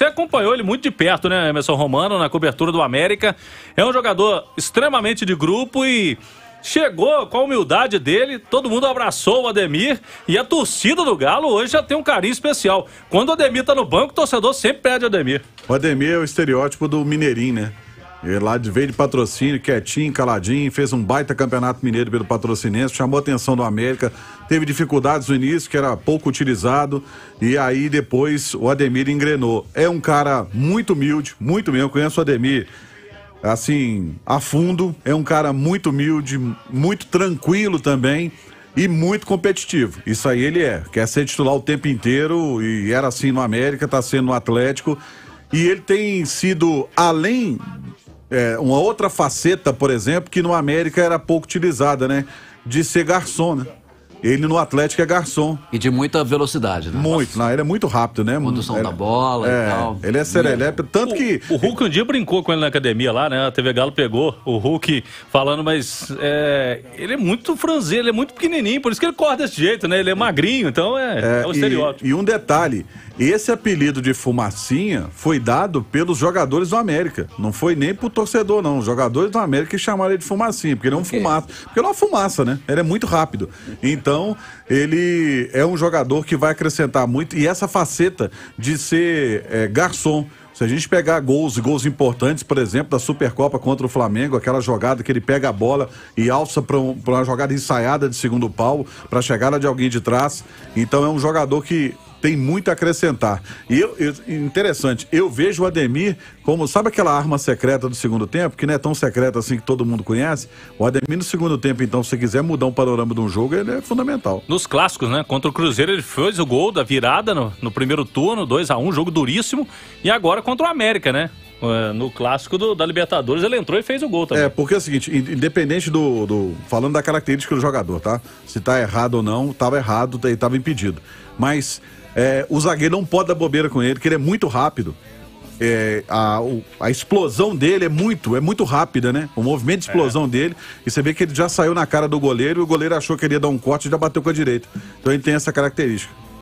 Você acompanhou ele muito de perto, né, Emerson Romano, na cobertura do América. É um jogador extremamente de grupo e chegou com a humildade dele, todo mundo abraçou o Ademir e a torcida do Galo hoje já tem um carinho especial. Quando o Ademir tá no banco, o torcedor sempre pede o Ademir. O Ademir é o estereótipo do Mineirinho, né? Ele lá veio de patrocínio, quietinho, caladinho, fez um baita campeonato mineiro pelo patrocinense, chamou a atenção do América, teve dificuldades no início, que era pouco utilizado, e aí depois o Ademir engrenou. É um cara muito humilde, muito mesmo, eu conheço o Ademir assim, a fundo, é um cara muito humilde, muito tranquilo também e muito competitivo. Isso aí ele é, quer ser titular o tempo inteiro e era assim no América, está sendo no Atlético. E ele tem sido, além é, uma outra faceta, por exemplo, que no América era pouco utilizada, né? De ser garçom, né? Ele no Atlético é garçom. E de muita velocidade, né? Muito, Nossa. não, ele é muito rápido, né? Condução ele, da bola é, e tal. Ele é serelepe, é tanto o, que... O Hulk um dia brincou com ele na academia lá, né? A TV Galo pegou o Hulk falando, mas é, ele é muito franzino, ele é muito pequenininho, por isso que ele corre desse jeito, né? Ele é magrinho, então é, é, é um estereótipo. E, e um detalhe, esse apelido de fumacinha foi dado pelos jogadores do América, não foi nem pro torcedor, não. Os jogadores do América chamaram ele de fumacinha, porque ele é um okay. fumaça, porque ele é uma fumaça, né? Ele é muito rápido. Então, então, ele é um jogador que vai acrescentar muito. E essa faceta de ser é, garçom. Se a gente pegar gols e gols importantes, por exemplo, da Supercopa contra o Flamengo, aquela jogada que ele pega a bola e alça para um, uma jogada ensaiada de segundo pau, para chegada de alguém de trás. Então é um jogador que tem muito a acrescentar. E eu, eu, interessante, eu vejo o Ademir como, sabe aquela arma secreta do segundo tempo, que não é tão secreta assim que todo mundo conhece? O Ademir no segundo tempo, então, se quiser mudar um panorama de um jogo, ele é fundamental. Nos clássicos, né? Contra o Cruzeiro, ele fez o gol da virada no, no primeiro turno, 2 a 1 um, jogo duríssimo. E agora contra o América, né? É, no clássico do, da Libertadores, ele entrou e fez o gol também. É, porque é o seguinte, independente do, do, Falando da característica do jogador, tá? Se tá errado ou não, tava errado, tá, tava impedido. Mas é, o zagueiro não pode dar bobeira com ele, porque ele é muito rápido. É, a, a, explosão dele é muito, é muito rápida, né? O movimento de é. explosão é. dele. E você vê que ele já saiu na cara do goleiro e o goleiro achou que ele ia dar um corte e já bateu com a direita. Então ele tem essa característica.